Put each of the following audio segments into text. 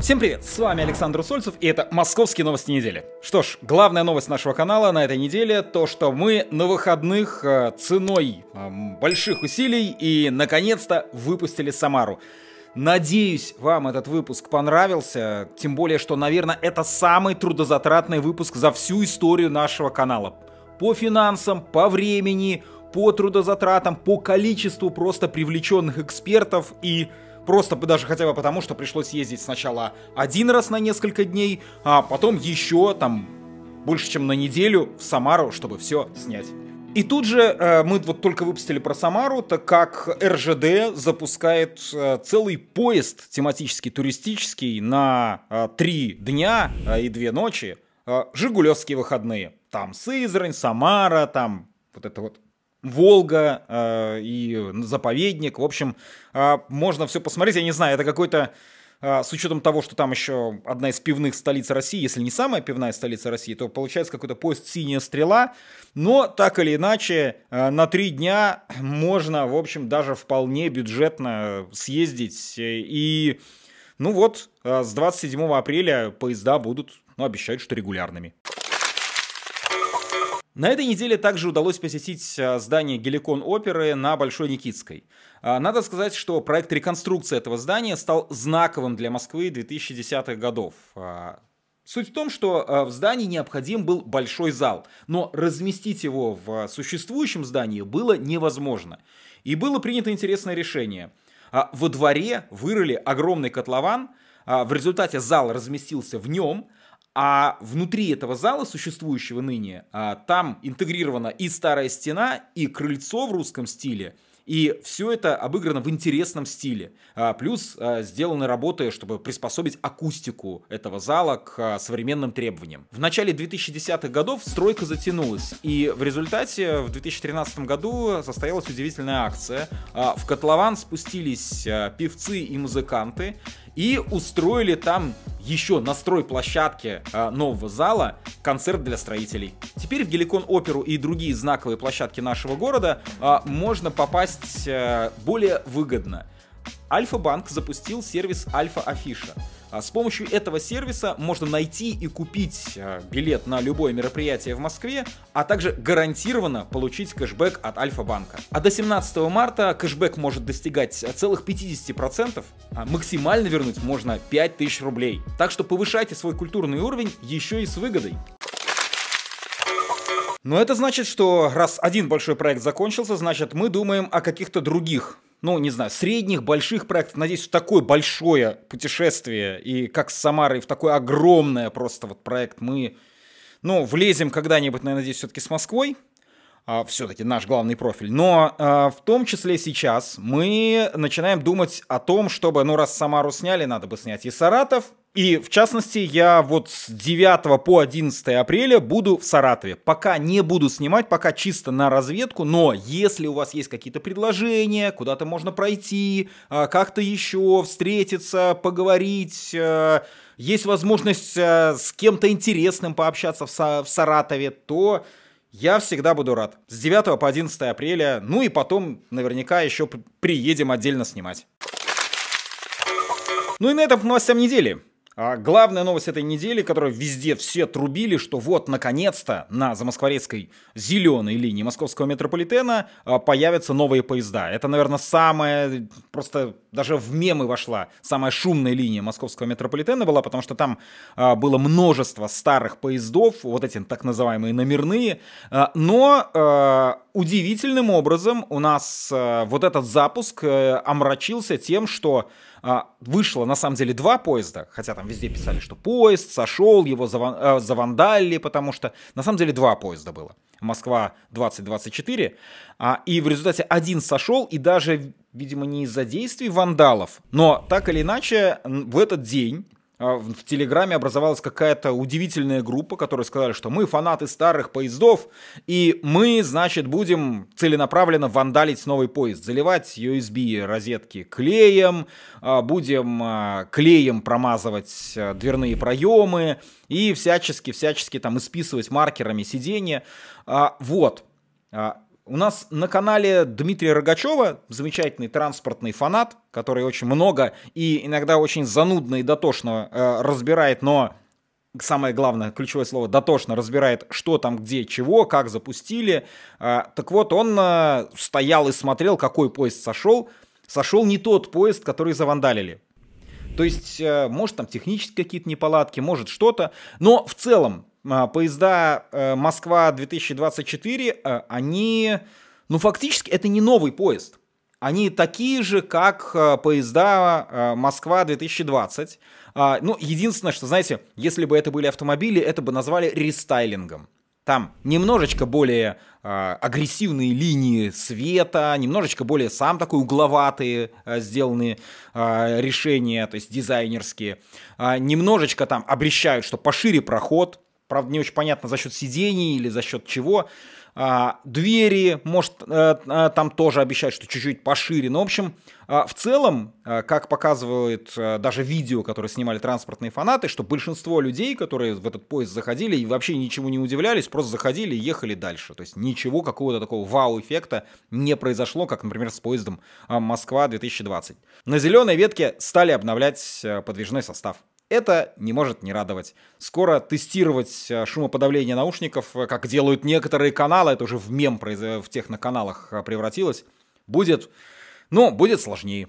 Всем привет, с вами Александр Усольцев и это «Московские новости недели». Что ж, главная новость нашего канала на этой неделе то, что мы на выходных э, ценой больших усилий и наконец-то выпустили Самару. Надеюсь, вам этот выпуск понравился, тем более, что, наверное, это самый трудозатратный выпуск за всю историю нашего канала. По финансам, по времени, по трудозатратам, по количеству просто привлеченных экспертов и Просто даже хотя бы потому, что пришлось ездить сначала один раз на несколько дней, а потом еще там больше, чем на неделю в Самару, чтобы все снять. И тут же э, мы вот только выпустили про Самару, так как РЖД запускает э, целый поезд тематический, туристический на э, три дня э, и две ночи. Э, Жигулевские выходные. Там Сызрань, Самара, там вот это вот Волга э, и заповедник. В общем, э, можно все посмотреть. Я не знаю, это какой-то э, с учетом того, что там еще одна из пивных столиц России, если не самая пивная столица России, то получается какой-то поезд «Синяя стрела». Но так или иначе, э, на три дня можно, в общем, даже вполне бюджетно съездить. И, ну вот, э, с 27 апреля поезда будут, ну, обещают, что регулярными. На этой неделе также удалось посетить а, здание Геликон оперы на Большой Никитской. А, надо сказать, что проект реконструкции этого здания стал знаковым для Москвы 2010-х годов. А, суть в том, что в здании необходим был большой зал, но разместить его в существующем здании было невозможно. И было принято интересное решение. Во дворе вырыли огромный котлован, в результате зал разместился в нем – а внутри этого зала, существующего ныне, а, там интегрирована и старая стена, и крыльцо в русском стиле, и все это обыграно в интересном стиле. А, плюс а, сделаны работы, чтобы приспособить акустику этого зала к современным требованиям. В начале 2010-х годов стройка затянулась, и в результате в 2013 году состоялась удивительная акция. В котлован спустились певцы и музыканты, и устроили там еще на стройплощадке э, нового зала концерт для строителей. Теперь в Геликон Оперу и другие знаковые площадки нашего города э, можно попасть э, более выгодно. Альфа-банк запустил сервис Альфа-афиша. А с помощью этого сервиса можно найти и купить а, билет на любое мероприятие в Москве, а также гарантированно получить кэшбэк от Альфа-банка. А до 17 марта кэшбэк может достигать а, целых 50%, а максимально вернуть можно 5000 рублей. Так что повышайте свой культурный уровень еще и с выгодой. Но ну, это значит, что раз один большой проект закончился, значит мы думаем о каких-то других ну, не знаю, средних, больших проектов. Надеюсь, в такое большое путешествие и как с Самарой, в такое огромное просто вот проект мы, ну, влезем когда-нибудь, наверное, здесь все-таки с Москвой. А, все-таки наш главный профиль. Но а, в том числе сейчас мы начинаем думать о том, чтобы, ну раз Самару сняли, надо бы снять и Саратов, и, в частности, я вот с 9 по 11 апреля буду в Саратове. Пока не буду снимать, пока чисто на разведку, но если у вас есть какие-то предложения, куда-то можно пройти, а, как-то еще встретиться, поговорить, есть возможность с кем-то интересным пообщаться в Саратове, то я всегда буду рад. С 9 по 11 апреля, ну и потом наверняка еще приедем отдельно снимать. Ну и на этом к новостям недели. А главная новость этой недели, которую везде все трубили, что вот, наконец-то, на замоскворецкой зеленой линии московского метрополитена а, появятся новые поезда. Это, наверное, самое просто даже в мемы вошла самая шумная линия московского метрополитена была, потому что там а, было множество старых поездов, вот эти так называемые номерные. А, но а, удивительным образом у нас а, вот этот запуск а, омрачился тем, что а, вышло на самом деле два поезда, хотя там везде писали, что поезд сошел, его заван, а, завандали, потому что на самом деле два поезда было. Москва 2024, а, и в результате один сошел, и даже видимо, не из-за действий вандалов, но так или иначе в этот день а, в Телеграме образовалась какая-то удивительная группа, которая сказала, что мы фанаты старых поездов, и мы, значит, будем целенаправленно вандалить новый поезд, заливать USB розетки клеем, а, будем а, клеем промазывать дверные проемы и всячески-всячески там исписывать маркерами сиденья. Вот. У нас на канале Дмитрия Рогачева, замечательный транспортный фанат, который очень много и иногда очень занудно и дотошно э, разбирает, но самое главное, ключевое слово, дотошно разбирает, что там, где, чего, как запустили. Э, так вот, он э, стоял и смотрел, какой поезд сошел. Сошел не тот поезд, который завандалили. То есть, э, может, там технические какие-то неполадки, может, что-то. Но в целом, а, поезда э, Москва-2024, э, они, ну, фактически, это не новый поезд. Они такие же, как э, поезда Москва-2020. А, ну, единственное, что, знаете, если бы это были автомобили, это бы назвали рестайлингом. Там немножечко более э, агрессивные линии света, немножечко более сам такой угловатые э, сделанные э, решения, то есть дизайнерские. Э, немножечко там обрещают, что пошире проход, Правда, не очень понятно, за счет сидений или за счет чего. А, двери, может, а, там тоже обещают, что чуть-чуть пошире. Но, ну, в общем, а, в целом, а, как показывают а, даже видео, которые снимали транспортные фанаты, что большинство людей, которые в этот поезд заходили и вообще ничему не удивлялись, просто заходили и ехали дальше. То есть ничего какого-то такого вау-эффекта не произошло, как, например, с поездом а, Москва-2020. На зеленой ветке стали обновлять а, подвижной состав. Это не может не радовать. Скоро тестировать э, шумоподавление наушников, э, как делают некоторые каналы, это уже в мем в техноканалах э, превратилось, будет, ну, будет сложнее.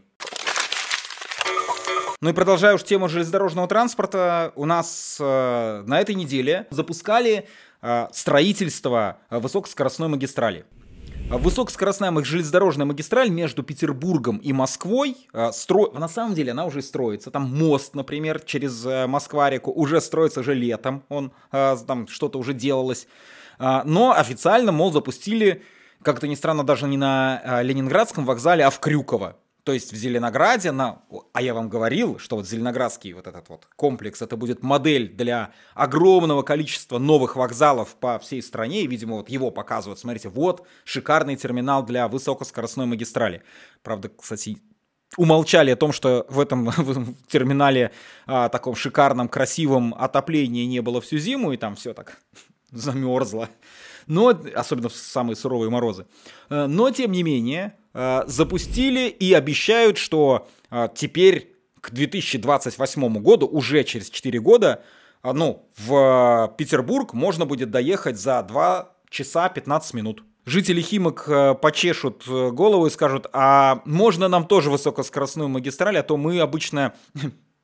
Ну и продолжая уж тему железнодорожного транспорта, у нас э, на этой неделе запускали э, строительство высокоскоростной магистрали. А высокоскоростная железнодорожная магистраль между Петербургом и Москвой, а, стро... на самом деле она уже строится, там мост, например, через э, Москва-реку уже строится же летом, он а, там что-то уже делалось, но официально мост запустили, как-то ни странно, даже не на Ленинградском вокзале, а в Крюково, то есть в Зеленограде, на, а я вам говорил, что вот Зеленоградский вот этот вот комплекс, это будет модель для огромного количества новых вокзалов по всей стране, и, видимо, вот его показывают. Смотрите, вот шикарный терминал для высокоскоростной магистрали. Правда, кстати, умолчали о том, что в этом терминале а, таком шикарном, красивом отоплении не было всю зиму, и там все так замерзло. Но, особенно в самые суровые морозы. Э, но, тем не менее, Э, запустили и обещают, что э, теперь к 2028 году, уже через 4 года, э, ну, в Петербург можно будет доехать за 2 часа 15 минут. Жители Химок почешут голову и скажут, а можно нам тоже высокоскоростную магистраль, а то мы обычно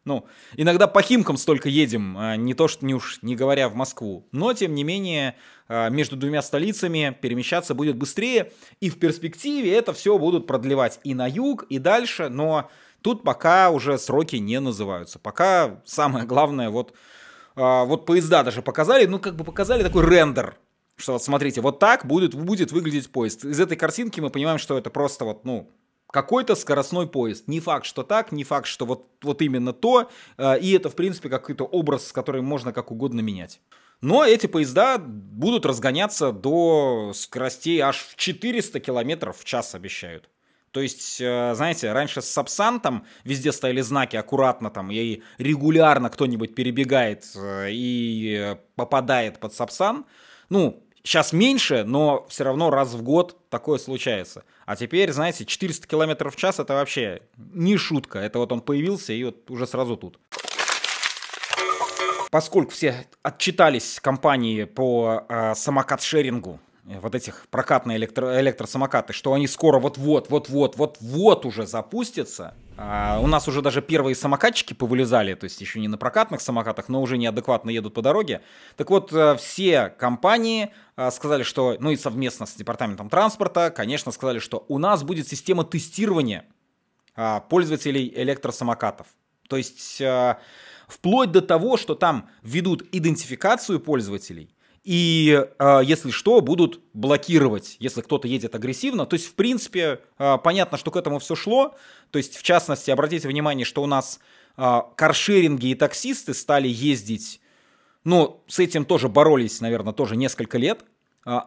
ну, иногда по Химкам столько едем, а, не то что не уж не говоря в Москву. Но, тем не менее, а, между двумя столицами перемещаться будет быстрее. И в перспективе это все будут продлевать и на юг, и дальше. Но тут пока уже сроки не называются. Пока самое главное, вот, а, вот поезда даже показали. Ну, как бы показали такой рендер. Что вот смотрите, вот так будет, будет выглядеть поезд. Из этой картинки мы понимаем, что это просто вот, ну, какой-то скоростной поезд. Не факт, что так, не факт, что вот, вот именно то. Э, и это, в принципе, какой-то образ, который можно как угодно менять. Но эти поезда будут разгоняться до скоростей аж в 400 км в час, обещают. То есть, э, знаете, раньше с Сапсан там везде стояли знаки аккуратно там, и регулярно кто-нибудь перебегает э, и попадает под Сапсан. Ну, Сейчас меньше, но все равно раз в год такое случается. А теперь, знаете, 400 км в час это вообще не шутка. Это вот он появился и вот уже сразу тут. Поскольку все отчитались компании по э, самокат-шерингу, Э, вот этих прокатные электро электросамокаты, что они скоро вот-вот, вот-вот, вот-вот уже запустятся. А у нас уже даже первые самокатчики повылезали, то есть еще не на прокатных самокатах, но уже неадекватно едут по дороге. Так вот, э, все компании э, сказали, что, ну и совместно с департаментом транспорта, конечно, сказали, что у нас будет система тестирования а, пользователей электросамокатов. То есть вплоть до того, что там ведут идентификацию пользователей – и а, если что, будут блокировать, если кто-то едет агрессивно. То есть, в принципе, а, понятно, что к этому все шло. То есть, в частности, обратите внимание, что у нас а, каршеринги и таксисты стали ездить. Ну, с этим тоже боролись, наверное, тоже несколько лет.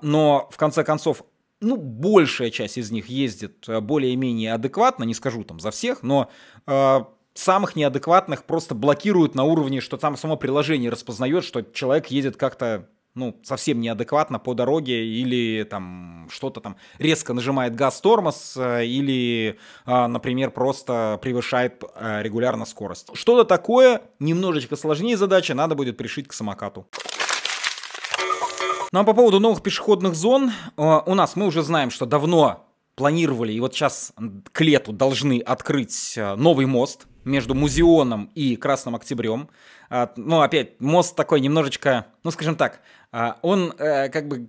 Но, в конце концов, ну, большая часть из них ездит более-менее адекватно, не скажу там за всех, но э, самых неадекватных просто блокируют на уровне, что там само приложение распознает, что человек едет как-то ну, совсем неадекватно по дороге или там что-то там резко нажимает газ-тормоз э, или, а, например, просто превышает э, регулярно скорость. Что-то такое, немножечко сложнее задача, надо будет пришить к самокату. Ну а по поводу новых пешеходных зон, э, у нас мы уже знаем, что давно планировали, и вот сейчас к лету должны открыть новый мост между Музеоном и Красным Октябрем. А, ну, опять, мост такой немножечко, ну, скажем так, а, он э, как бы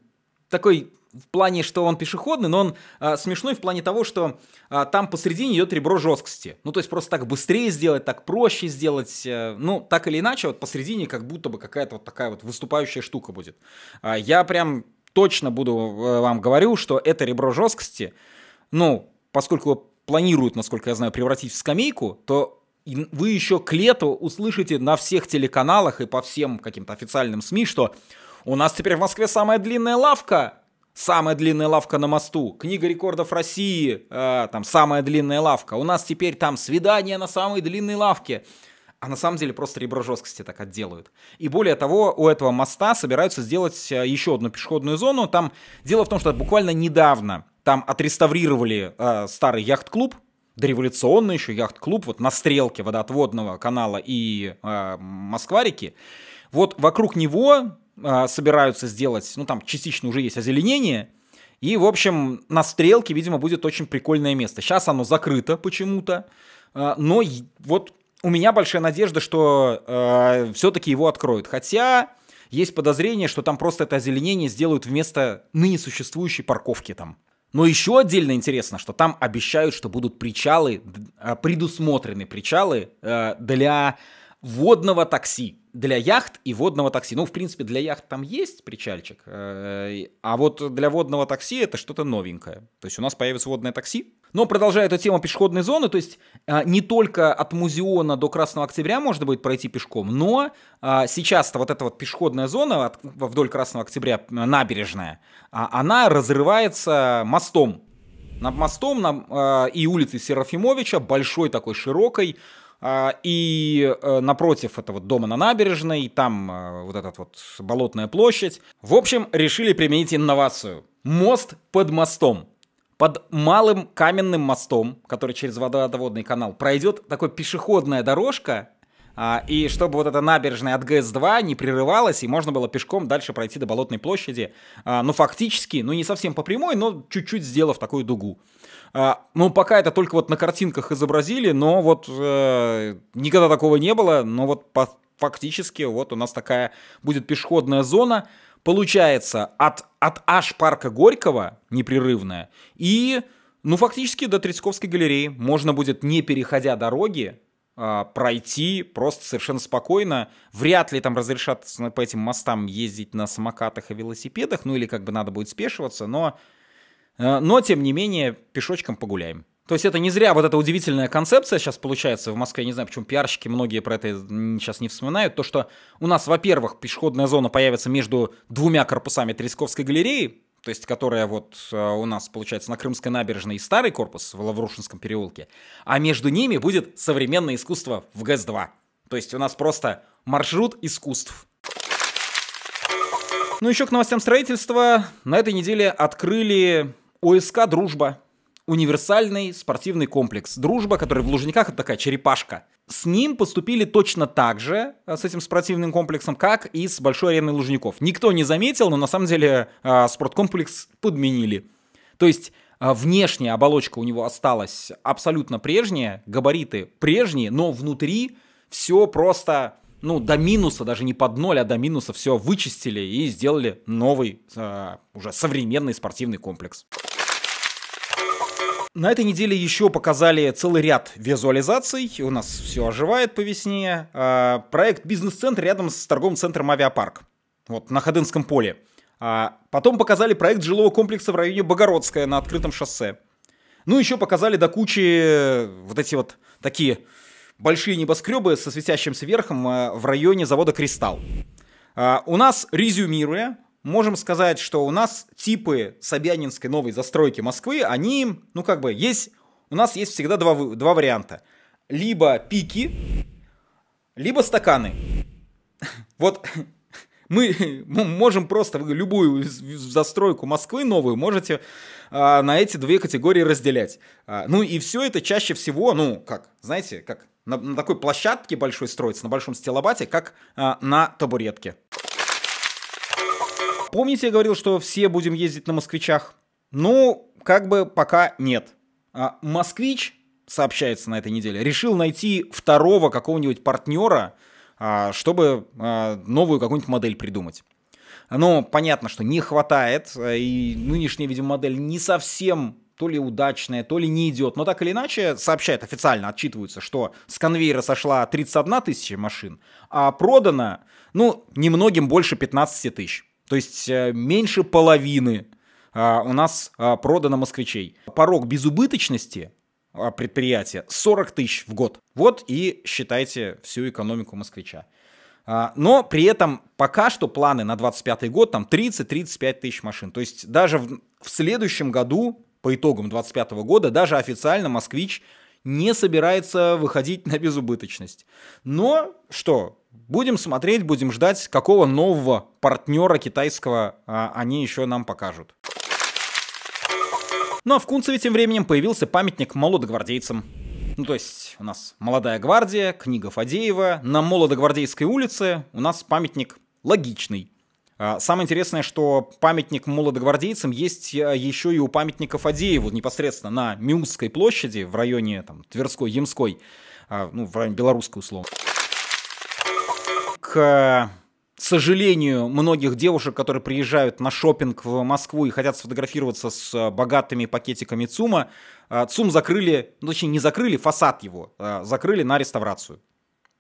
такой в плане, что он пешеходный, но он а, смешной в плане того, что там посередине идет ребро жесткости. Ну, то есть просто так быстрее сделать, так проще сделать. Э, ну, так или иначе, вот посередине как будто бы какая-то вот такая вот выступающая штука будет. я прям точно буду э, вам говорю, что это ребро жесткости, ну, поскольку планируют, насколько я знаю, превратить в скамейку, то и вы еще к лету услышите на всех телеканалах и по всем каким-то официальным СМИ, что у нас теперь в Москве самая длинная лавка. Самая длинная лавка на мосту. Книга рекордов России. Э, там самая длинная лавка. У нас теперь там свидание на самой длинной лавке. А на самом деле просто ребро жесткости так отделают. И более того, у этого моста собираются сделать э, еще одну пешеходную зону. Там дело в том, что буквально недавно там отреставрировали э, старый яхт-клуб, дореволюционный еще яхт-клуб вот на стрелке водоотводного канала и э, москва Вот вокруг него э, собираются сделать, ну там частично уже есть озеленение, и, в общем, на стрелке, видимо, будет очень прикольное место. Сейчас оно закрыто почему-то, э, но вот у меня большая надежда, что э, все-таки его откроют. Хотя есть подозрение, что там просто это озеленение сделают вместо ныне существующей парковки там. Но еще отдельно интересно, что там обещают, что будут причалы, а, предусмотрены причалы э, для водного такси, для яхт и водного такси. Ну, в принципе, для яхт там есть причальчик, э, а вот для водного такси это что-то новенькое. То есть у нас появится водное такси, но продолжая эту тему пешеходной зоны, то есть а, не только от Музеона до Красного Октября можно будет пройти пешком, но а, сейчас-то вот эта вот пешеходная зона вдоль Красного Октября, набережная, а, она разрывается мостом. Над мостом на, и улицей Серафимовича, большой такой, широкой, и э, напротив этого дома на набережной, там вот этот вот болотная площадь. В общем, решили применить инновацию. Мост под мостом под малым каменным мостом, который через водоводный канал, пройдет такая пешеходная дорожка, а, и чтобы вот эта набережная от ГС-2 не прерывалась, и можно было пешком дальше пройти до Болотной площади, а, ну, фактически, ну, не совсем по прямой, но чуть-чуть сделав такую дугу. А, ну, пока это только вот на картинках изобразили, но вот э, никогда такого не было, но вот по, фактически вот у нас такая будет пешеходная зона, Получается, от, от аж парка Горького непрерывная и, ну, фактически до Третьяковской галереи можно будет, не переходя дороги, а, пройти просто совершенно спокойно. Вряд ли там разрешат по этим мостам ездить на самокатах и велосипедах, ну или как бы надо будет спешиваться, но, э, но тем не менее пешочком погуляем. То есть это не зря вот эта удивительная концепция сейчас получается в Москве, я не знаю, почему пиарщики многие про это сейчас не вспоминают, то что у нас, во-первых, пешеходная зона появится между двумя корпусами Тресковской галереи, то есть которая вот э, у нас, получается, на Крымской набережной и старый корпус в Лаврушинском переулке, а между ними будет современное искусство в ГЭС-2. То есть у нас просто маршрут искусств. Ну еще к новостям строительства. На этой неделе открыли ОСК «Дружба» универсальный спортивный комплекс «Дружба», который в Лужниках — это такая черепашка. С ним поступили точно так же, э, с этим спортивным комплексом, как и с Большой ареной Лужников. Никто не заметил, но на самом деле э, спорткомплекс подменили. То есть э, внешняя оболочка у него осталась абсолютно прежняя, габариты прежние, но внутри все просто ну, до минуса, даже не под ноль, а до минуса все вычистили и сделали новый, э, уже современный спортивный комплекс. На этой неделе еще показали целый ряд визуализаций. У нас все оживает по весне. А, проект «Бизнес-центр» рядом с торговым центром «Авиапарк». Вот, на Ходынском поле. А, потом показали проект жилого комплекса в районе Богородская на открытом шоссе. Ну, еще показали до кучи э, вот эти вот такие большие небоскребы со светящимся верхом э, в районе завода «Кристалл». А, у нас, резюмируя, можем сказать, что у нас типы Собянинской новой застройки Москвы, они, ну как бы, есть, у нас есть всегда два, два варианта. Либо пики, либо стаканы. Вот мы можем просто любую застройку Москвы новую можете а, на эти две категории разделять. А, ну и все это чаще всего, ну как, знаете, как на, на такой площадке большой строится, на большом стилобате, как а, на табуретке. Помните, я говорил, что все будем ездить на москвичах? Ну, как бы пока нет. А москвич, сообщается на этой неделе, решил найти второго какого-нибудь партнера, а, чтобы а, новую какую-нибудь модель придумать. Но понятно, что не хватает, а, и нынешняя, видимо, модель не совсем то ли удачная, то ли не идет. Но так или иначе, сообщает официально, отчитываются, что с конвейера сошла 31 тысяча машин, а продано, ну, немногим больше 15 тысяч. То есть э, меньше половины а, у нас а, продано москвичей. Порог безубыточности а, предприятия 40 тысяч в год. Вот и считайте всю экономику москвича. Но при этом пока что планы на 25 год там 30-35 тысяч машин. То есть даже в, следующем году, по итогам 25 года, даже официально москвич не собирается выходить на безубыточность. Но что? Будем смотреть, будем ждать, какого нового партнера китайского а, они еще нам покажут. Ну а в Кунцеве тем временем появился памятник молодогвардейцам. Ну, то есть у нас «Молодая гвардия», книга Фадеева. На Молодогвардейской улице у нас памятник логичный. А, самое интересное, что памятник молодогвардейцам есть э, еще и у памятников Адееву непосредственно на Миусской площади в районе там, Тверской, Ямской, а, ну, в районе Белорусской условно. К сожалению многих девушек, которые приезжают на шопинг в Москву и хотят сфотографироваться с богатыми пакетиками ЦУМа, а, ЦУМ закрыли, ну, точнее, не закрыли, фасад его закрыли на реставрацию.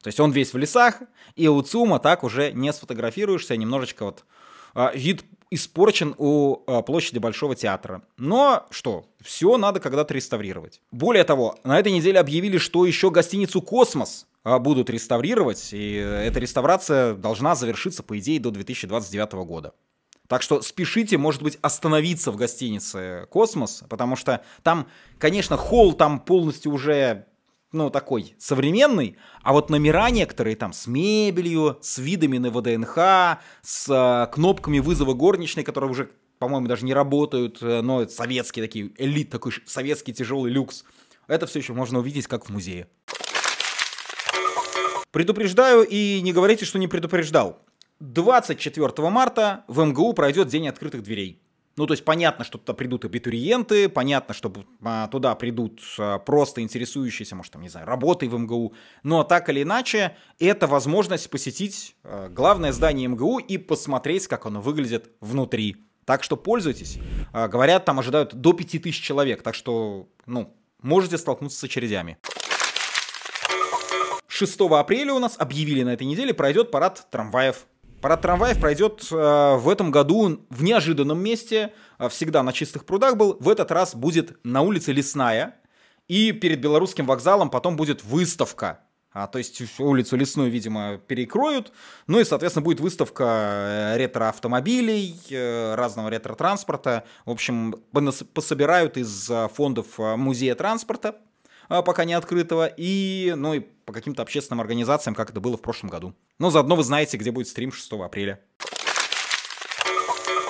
То есть он весь в лесах, и у ЦУМа так уже не сфотографируешься, а немножечко вот а, вид испорчен у а, площади Большого театра. Но что, все надо когда-то реставрировать. Более того, на этой неделе объявили, что еще гостиницу «Космос» будут реставрировать, и эта реставрация должна завершиться, по идее, до 2029 года. Так что спешите, может быть, остановиться в гостинице «Космос», потому что там, конечно, холл там полностью уже ну, такой современный, а вот номера некоторые там с мебелью, с видами на ВДНХ, с э, кнопками вызова горничной, которые уже, по-моему, даже не работают, э, но советский такие, элит такой советский тяжелый люкс. Это все еще можно увидеть, как в музее. Предупреждаю и не говорите, что не предупреждал. 24 марта в МГУ пройдет День открытых дверей. Ну, то есть понятно, что туда придут абитуриенты, понятно, что а, туда придут а, просто интересующиеся, может, там, не знаю, работой в МГУ, но так или иначе, это возможность посетить а, главное здание МГУ и посмотреть, как оно выглядит внутри. Так что пользуйтесь. Говорят, там ожидают до 5000 человек, так что, ну, можете столкнуться с очередями. 6 апреля у нас объявили на этой неделе пройдет парад трамваев Парад трамваев пройдет э, в этом году в неожиданном месте, э, всегда на чистых прудах был, в этот раз будет на улице Лесная, и перед Белорусским вокзалом потом будет выставка. А, то есть улицу Лесную, видимо, перекроют. Ну и, соответственно, будет выставка э, ретро-автомобилей, э, разного ретро-транспорта. В общем, пособирают из фондов музея транспорта, а, пока не открытого, и, ну, и по каким-то общественным организациям, как это было в прошлом году. Но заодно вы знаете, где будет стрим 6 апреля.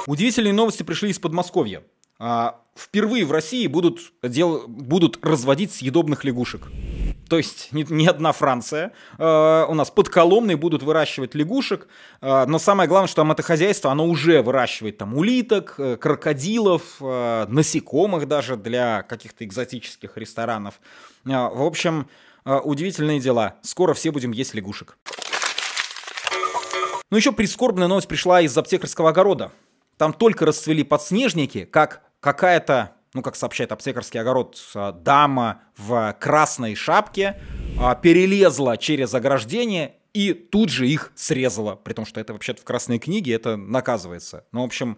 Удивительные новости пришли из Подмосковья. А, впервые в России будут, дел, будут разводить съедобных лягушек то есть не, не одна Франция, э, у нас под Коломной будут выращивать лягушек, э, но самое главное, что там это хозяйство, оно уже выращивает там улиток, э, крокодилов, э, насекомых даже для каких-то экзотических ресторанов. Э, в общем, э, удивительные дела. Скоро все будем есть лягушек. Ну еще прискорбная новость пришла из аптекарского огорода. Там только расцвели подснежники, как какая-то ну, как сообщает аптекарский огород, а, дама в красной шапке а, перелезла через ограждение и тут же их срезала. При том, что это вообще-то в красной книге, это наказывается. Ну, в общем,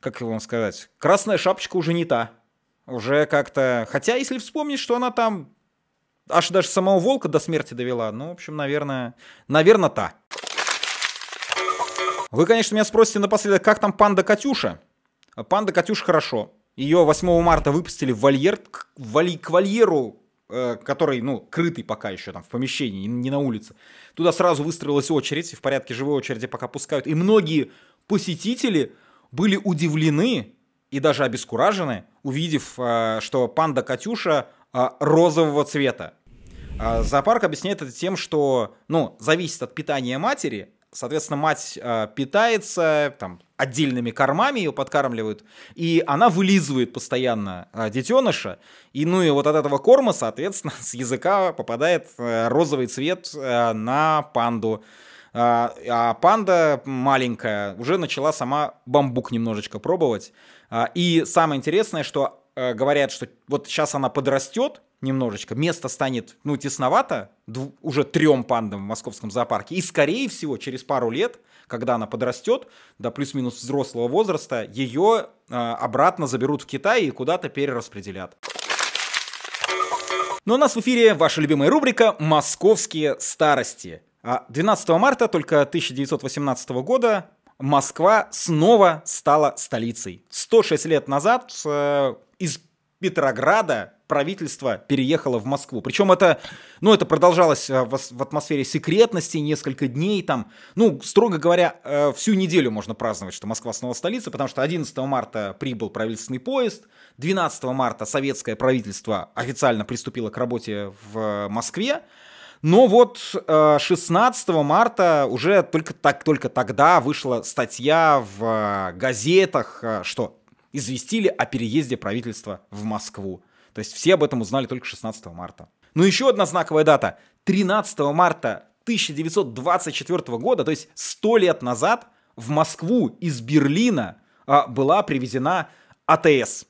как вам сказать, красная шапочка уже не та. Уже как-то... Хотя, если вспомнить, что она там аж даже самого волка до смерти довела, ну, в общем, наверное, наверное, та. Вы, конечно, меня спросите напоследок, как там панда Катюша? Панда Катюша хорошо. Ее 8 марта выпустили в вольер, к, вали, к вольеру, э, который, ну, крытый пока еще там в помещении, не на улице. Туда сразу выстроилась очередь, в порядке живой очереди пока пускают. И многие посетители были удивлены и даже обескуражены, увидев, э, что панда Катюша э, розового цвета. Э, зоопарк объясняет это тем, что, ну, зависит от питания матери, соответственно, мать э, питается, там, отдельными кормами, ее подкармливают, и она вылизывает постоянно а, детеныша, и ну и вот от этого корма, соответственно, с языка попадает э, розовый цвет э, на панду. А, а панда маленькая уже начала сама бамбук немножечко пробовать. А, и самое интересное, что э, говорят, что вот сейчас она подрастет, немножечко. Место станет, ну, тесновато уже трем пандам в московском зоопарке. И, скорее всего, через пару лет, когда она подрастет, до плюс-минус взрослого возраста, ее э, а, обратно заберут в Китай и куда-то перераспределят. Ну а у нас в эфире ваша любимая рубрика «Московские старости». 12 а марта только 1918 года Москва снова стала столицей. 106 лет назад э, из Петрограда правительство переехало в Москву. Причем это, ну, это продолжалось э, в атмосфере секретности несколько дней, там, ну, строго говоря, э, всю неделю можно праздновать, что Москва снова столица, потому что 11 марта прибыл правительственный поезд, 12 марта советское правительство официально приступило к работе в Москве, но вот 16 э, марта уже только, так, только тогда вышла статья в газетах, что известили о переезде правительства в Москву. То есть все об этом узнали только 16 марта. Ну еще одна знаковая дата. 13 марта 1924 года, то есть 100 лет назад, в Москву из Берлина а, была привезена АТС,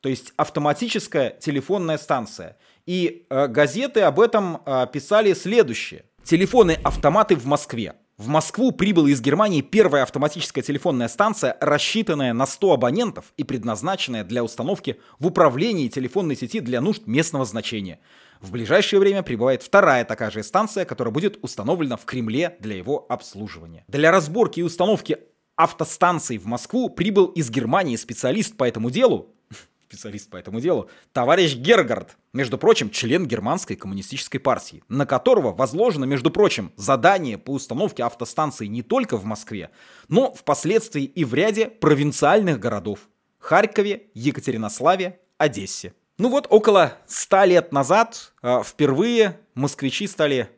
то есть автоматическая телефонная станция. И э, газеты об этом а, писали следующее. Телефоны-автоматы в Москве. В Москву прибыла из Германии первая автоматическая телефонная станция, рассчитанная на 100 абонентов и предназначенная для установки в управлении телефонной сети для нужд местного значения. В ближайшее время прибывает вторая такая же станция, которая будет установлена в Кремле для его обслуживания. Для разборки и установки автостанций в Москву прибыл из Германии специалист по этому делу, специалист по этому делу, товарищ Гергард, между прочим, член германской коммунистической партии, на которого возложено, между прочим, задание по установке автостанции не только в Москве, но впоследствии и в ряде провинциальных городов – Харькове, Екатеринославе, Одессе. Ну вот, около ста лет назад а, впервые москвичи стали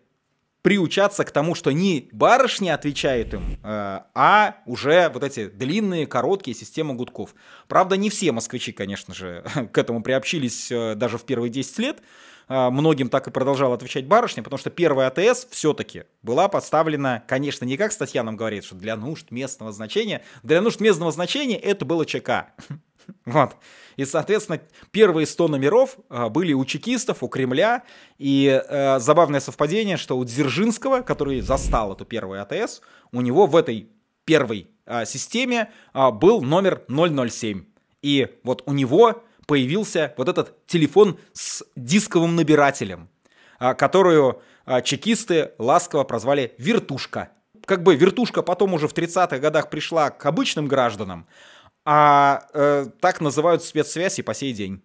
приучаться к тому, что не барышня отвечает им, э, а уже вот эти длинные, короткие системы гудков. Правда, не все москвичи, конечно же, к этому приобщились э, даже в первые 10 лет, а, многим так и продолжала отвечать барышня, потому что первая АТС все-таки была подставлена, конечно, не как статья нам говорит, что для нужд местного значения, для нужд местного значения это было ЧК. Вот. И, соответственно, первые 100 номеров а, были у чекистов, у Кремля. И э, забавное совпадение, что у Дзержинского, который застал эту первую АТС, у него в этой первой э, системе э, был номер 007. И вот у него появился вот этот телефон с дисковым набирателем, а, которую а, чекисты ласково прозвали «вертушка». Как бы вертушка потом уже в 30-х годах пришла к обычным гражданам, а э, так называют спецсвязь и по сей день.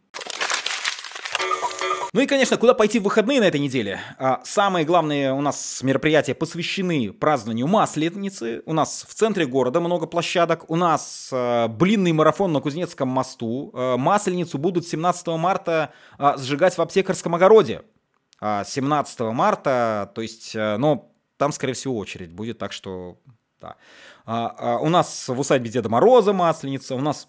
Ну и, конечно, куда пойти в выходные на этой неделе? А, самые главные у нас мероприятия посвящены празднованию Масленицы. У нас в центре города много площадок. У нас а, блинный марафон на Кузнецком мосту. А, Масленицу будут 17 марта сжигать в аптекарском огороде. 17 марта, то есть, ну, там, скорее всего, очередь будет, так что, да. У нас в усадьбе Деда Мороза Масленица, у нас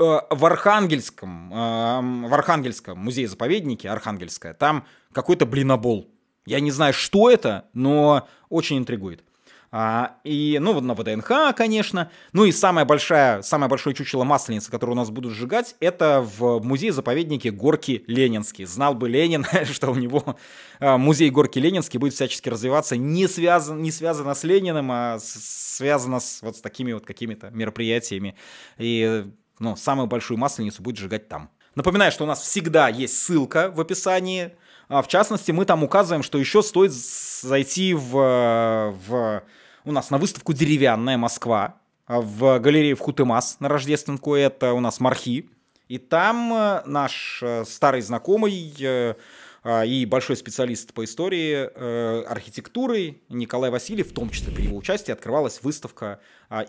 Э, в Архангельском, эм, в Архангельском музее-заповеднике, Архангельская, там какой-то блинобол. Я не знаю, что это, но очень интригует. А, и, ну, вот на ВДНХ, конечно. Ну и самая большая, самое большое чучело масленицы, которое у нас будут сжигать, это в музее-заповеднике Горки Ленинский. Знал бы Ленин, что у него э, музей Горки Ленинский будет всячески развиваться, не, связан, не связано с Лениным, а связано с, вот с такими вот какими-то мероприятиями и но ну, самую большую масленицу будет сжигать там. Напоминаю, что у нас всегда есть ссылка в описании. А, в частности, мы там указываем, что еще стоит зайти в, в у нас на выставку «Деревянная Москва» а, в галерее в Хутемас на Рождественку. Это у нас Мархи. И там э, наш э, старый знакомый э, а, и большой специалист по истории архитектуры Николай Васильев, в том числе при его участии, открывалась выставка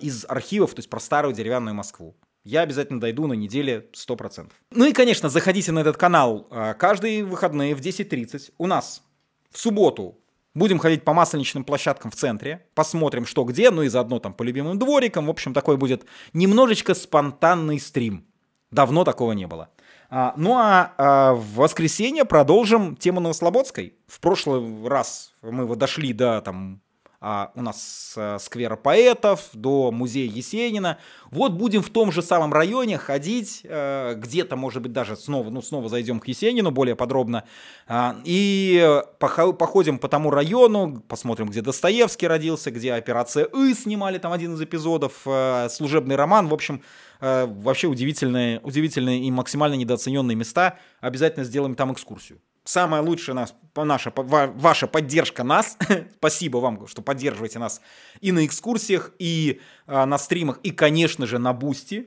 из архивов, то есть про старую деревянную Москву я обязательно дойду на неделе 100%. Ну и, конечно, заходите на этот канал а, каждые выходные в 10.30. У нас в субботу Будем ходить по масленичным площадкам в центре, посмотрим, что где, ну и заодно там по любимым дворикам. В общем, такой будет немножечко спонтанный стрим. Давно такого не было. А, ну а, а в воскресенье продолжим тему Новослободской. В прошлый раз мы дошли до там а, у нас а, э, сквера поэтов, до музея Есенина. Вот будем в том же самом районе ходить, э, где-то, может быть, даже снова, ну, снова зайдем к Есенину более подробно, а, и походим по тому району, посмотрим, где Достоевский родился, где «Операция И» снимали, там один из эпизодов, э, служебный роман, в общем, вообще удивительные, удивительные и максимально недооцененные места. Обязательно сделаем там экскурсию. Самая лучшая нас, наша, ваша поддержка нас. Спасибо вам, что поддерживаете нас и на экскурсиях, и э, на стримах, и, конечно же, на бусте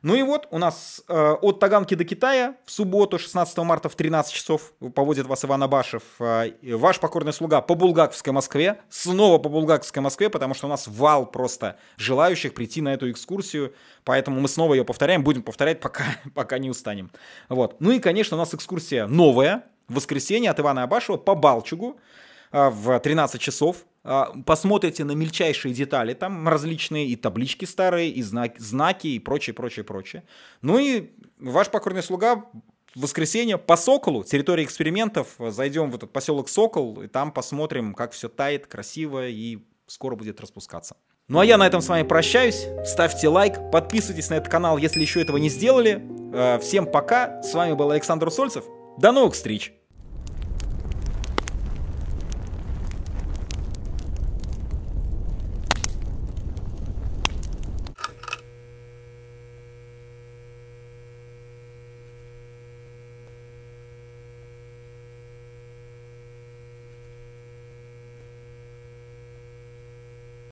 Ну и вот у нас э, от Таганки до Китая в субботу 16 марта в 13 часов поводит вас Иван Абашев, э, ваш покорный слуга по Булгаковской Москве, снова по Булгаковской Москве, потому что у нас вал просто желающих прийти на эту экскурсию, поэтому мы снова ее повторяем, будем повторять, пока, пока не устанем. Вот. Ну и, конечно, у нас экскурсия новая, в воскресенье от Ивана Абашева по Балчугу а, в 13 часов. А, посмотрите на мельчайшие детали, там различные и таблички старые, и знаки, знаки и прочее, прочее, прочее. Ну и ваш покорный слуга в воскресенье по Соколу, территория экспериментов, зайдем в этот поселок Сокол, и там посмотрим, как все тает красиво и скоро будет распускаться. Ну а я на этом с вами прощаюсь. Ставьте лайк, подписывайтесь на этот канал, если еще этого не сделали. Э, всем пока. С вами был Александр Усольцев. До новых встреч!